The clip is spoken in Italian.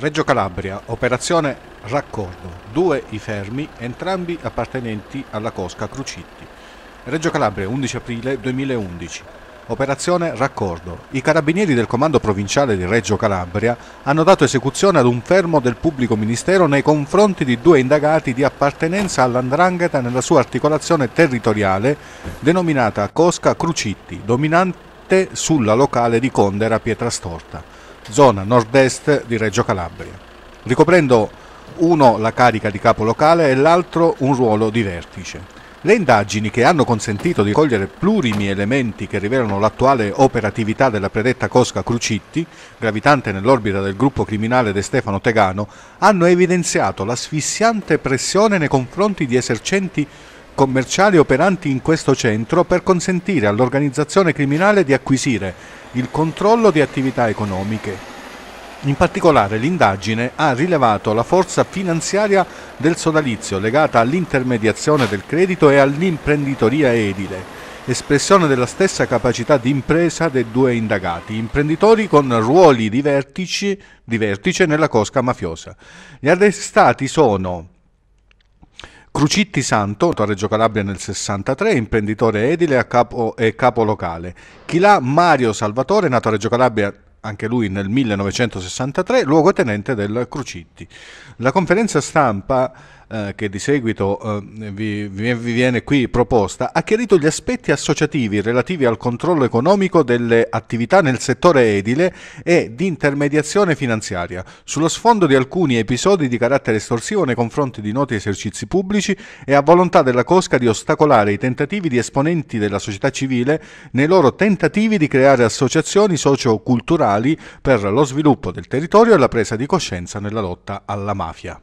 Reggio Calabria, operazione raccordo. Due i fermi, entrambi appartenenti alla Cosca Crucitti. Reggio Calabria, 11 aprile 2011. Operazione Raccordo. I carabinieri del comando provinciale di Reggio Calabria hanno dato esecuzione ad un fermo del pubblico ministero nei confronti di due indagati di appartenenza all'andrangheta nella sua articolazione territoriale denominata Cosca Crucitti, dominante sulla locale di Condera Pietrastorta zona nord-est di Reggio Calabria, ricoprendo uno la carica di capo locale e l'altro un ruolo di vertice. Le indagini che hanno consentito di cogliere plurimi elementi che rivelano l'attuale operatività della predetta Cosca Crucitti, gravitante nell'orbita del gruppo criminale De Stefano Tegano, hanno evidenziato l'asfissiante pressione nei confronti di esercenti commerciali operanti in questo centro per consentire all'organizzazione criminale di acquisire il controllo di attività economiche. In particolare l'indagine ha rilevato la forza finanziaria del sodalizio legata all'intermediazione del credito e all'imprenditoria edile, espressione della stessa capacità di impresa dei due indagati, imprenditori con ruoli di, vertici, di vertice nella cosca mafiosa. Gli arrestati sono Crucitti Santo, a Reggio Calabria nel 63, imprenditore edile e capo locale. Chi là Mario Salvatore, nato a Reggio Calabria anche lui nel 1963, luogotenente del Crucitti. La conferenza stampa eh, che di seguito eh, vi, vi, viene qui proposta, ha chiarito gli aspetti associativi relativi al controllo economico delle attività nel settore edile e di intermediazione finanziaria, sullo sfondo di alcuni episodi di carattere estorsivo nei confronti di noti esercizi pubblici e a volontà della Cosca di ostacolare i tentativi di esponenti della società civile nei loro tentativi di creare associazioni socioculturali per lo sviluppo del territorio e la presa di coscienza nella lotta alla mafia.